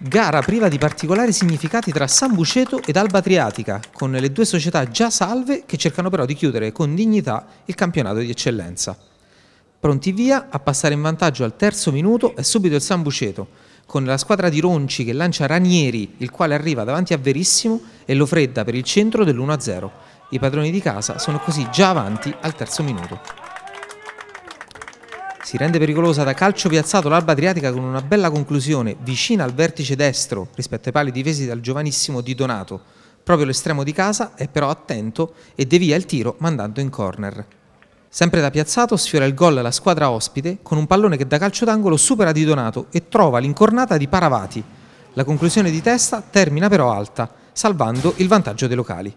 Gara priva di particolari significati tra San Buceto ed Alba Triatica, con le due società già salve che cercano però di chiudere con dignità il campionato di eccellenza. Pronti via a passare in vantaggio al terzo minuto è subito il San Buceto, con la squadra di Ronci che lancia Ranieri, il quale arriva davanti a Verissimo e lo fredda per il centro dell'1-0. I padroni di casa sono così già avanti al terzo minuto. Si rende pericolosa da calcio piazzato l'Alba Adriatica con una bella conclusione vicina al vertice destro rispetto ai pali difesi dal giovanissimo Di Donato. Proprio l'estremo di casa è però attento e devia il tiro mandando in corner. Sempre da piazzato sfiora il gol la squadra ospite con un pallone che da calcio d'angolo supera Di Donato e trova l'incornata di Paravati. La conclusione di testa termina però alta, salvando il vantaggio dei locali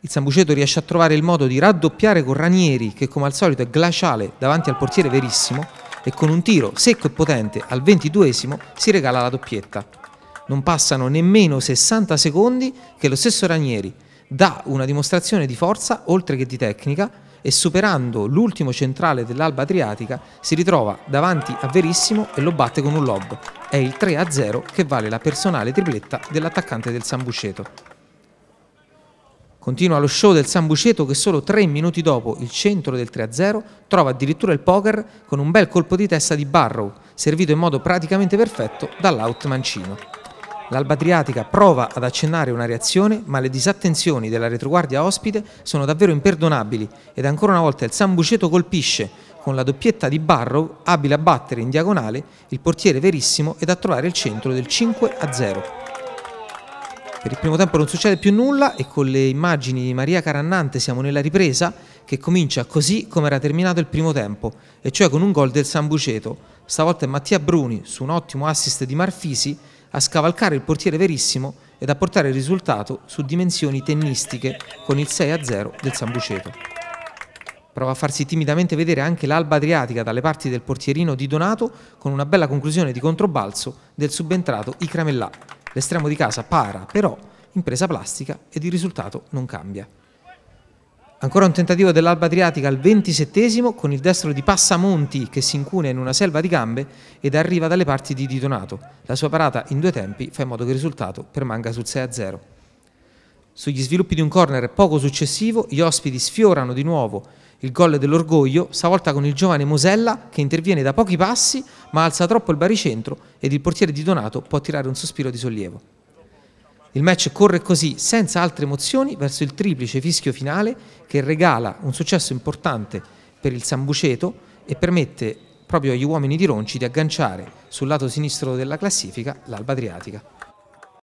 il Sambuceto riesce a trovare il modo di raddoppiare con Ranieri, che come al solito è glaciale davanti al portiere Verissimo, e con un tiro secco e potente al 22esimo si regala la doppietta. Non passano nemmeno 60 secondi che lo stesso Ranieri dà una dimostrazione di forza oltre che di tecnica e superando l'ultimo centrale dell'Alba Adriatica si ritrova davanti a Verissimo e lo batte con un lob. È il 3-0 che vale la personale tripletta dell'attaccante del Sambuceto. Continua lo show del San Buceto che solo tre minuti dopo il centro del 3-0 trova addirittura il poker con un bel colpo di testa di Barrow, servito in modo praticamente perfetto dall'out mancino. L'Alba Adriatica prova ad accennare una reazione, ma le disattenzioni della retroguardia ospite sono davvero imperdonabili ed ancora una volta il San Buceto colpisce con la doppietta di Barrow, abile a battere in diagonale il portiere Verissimo ed a trovare il centro del 5-0. Per il primo tempo non succede più nulla e con le immagini di Maria Carannante siamo nella ripresa che comincia così come era terminato il primo tempo, e cioè con un gol del Sambuceto. Stavolta è Mattia Bruni, su un ottimo assist di Marfisi, a scavalcare il portiere verissimo ed a portare il risultato su dimensioni tennistiche con il 6-0 del Sambuceto. Prova a farsi timidamente vedere anche l'alba adriatica dalle parti del portierino di Donato con una bella conclusione di controbalzo del subentrato Icramellà. L'estremo di casa para, però, in presa plastica ed il risultato non cambia. Ancora un tentativo dell'Alba Adriatica al 27 con il destro di Passamonti che si incune in una selva di gambe ed arriva dalle parti di Di Donato. La sua parata in due tempi fa in modo che il risultato permanga sul 6-0. Sugli sviluppi di un corner poco successivo, gli ospiti sfiorano di nuovo il gol dell'orgoglio, stavolta con il giovane Mosella che interviene da pochi passi ma alza troppo il baricentro ed il portiere di Donato può tirare un sospiro di sollievo. Il match corre così, senza altre emozioni, verso il triplice fischio finale che regala un successo importante per il Sambuceto e permette proprio agli uomini di Ronci di agganciare sul lato sinistro della classifica l'Alba Adriatica.